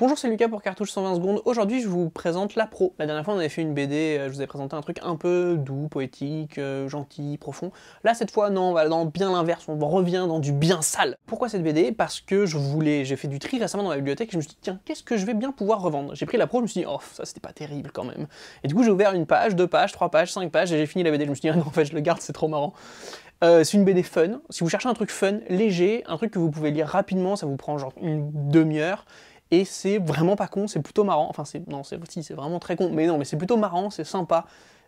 Bonjour, c'est Lucas pour Cartouche 120 secondes. Aujourd'hui, je vous présente La Pro. La dernière fois, on avait fait une BD, euh, je vous ai présenté un truc un peu doux, poétique, euh, gentil, profond. Là, cette fois, non, on va dans bien l'inverse, on revient dans du bien sale. Pourquoi cette BD Parce que je voulais, j'ai fait du tri récemment dans la bibliothèque, et je me suis dit, tiens, qu'est-ce que je vais bien pouvoir revendre J'ai pris La Pro, je me suis dit, oh, ça, c'était pas terrible quand même. Et du coup, j'ai ouvert une page, deux pages, trois pages, cinq pages, et j'ai fini la BD. Je me suis dit, ah, non, en fait, je le garde, c'est trop marrant. Euh, c'est une BD fun. Si vous cherchez un truc fun, léger, un truc que vous pouvez lire rapidement, ça vous prend genre une demi-heure, et c'est vraiment pas con, c'est plutôt marrant. Enfin, c'est, non, c'est, aussi c'est vraiment très con, mais non, mais c'est plutôt marrant, c'est sympa.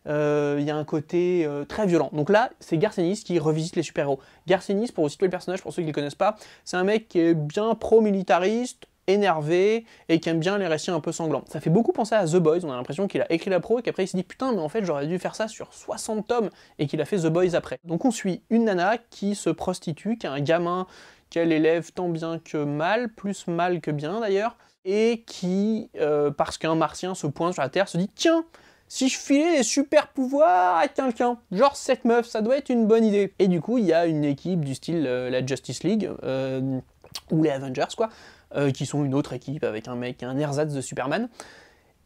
Euh, il y a un côté euh, très violent. Donc là, c'est Garcenis qui revisite les super-héros. Garcenis, pour situer le personnage, pour ceux qui ne le connaissent pas, c'est un mec qui est bien pro-militariste, énervé et qui aime bien les récits un peu sanglants. Ça fait beaucoup penser à The Boys, on a l'impression qu'il a écrit la pro et qu'après il se dit putain mais en fait j'aurais dû faire ça sur 60 tomes et qu'il a fait The Boys après. Donc on suit une nana qui se prostitue, qui a un gamin qu'elle élève tant bien que mal, plus mal que bien d'ailleurs, et qui, euh, parce qu'un martien se pointe sur la Terre, se dit Tiens, si je filais les super pouvoirs à quelqu'un, genre cette meuf, ça doit être une bonne idée. Et du coup, il y a une équipe du style euh, la Justice League, euh, ou les Avengers quoi, qui sont une autre équipe avec un mec, un ersatz de Superman,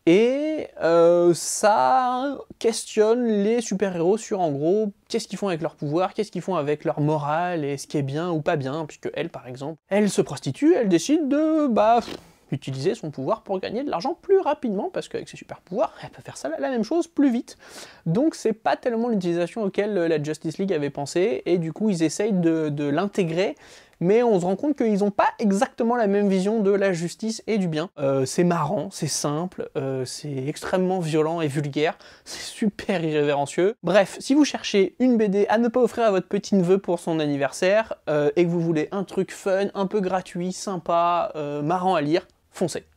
et euh, ça questionne les super-héros sur en gros qu'est-ce qu'ils font avec leur pouvoir, qu'est-ce qu'ils font avec leur morale et ce qui est bien ou pas bien, puisque elle par exemple, elle se prostitue, elle décide de bah utiliser son pouvoir pour gagner de l'argent plus rapidement, parce qu'avec ses super-pouvoirs, elle peut faire ça la même chose plus vite. Donc c'est pas tellement l'utilisation auquel euh, la Justice League avait pensé, et du coup ils essayent de l'intégrer mais on se rend compte qu'ils n'ont pas exactement la même vision de la justice et du bien. Euh, c'est marrant, c'est simple, euh, c'est extrêmement violent et vulgaire, c'est super irrévérencieux. Bref, si vous cherchez une BD à ne pas offrir à votre petit-neveu pour son anniversaire, euh, et que vous voulez un truc fun, un peu gratuit, sympa, marrant à lire, foncez.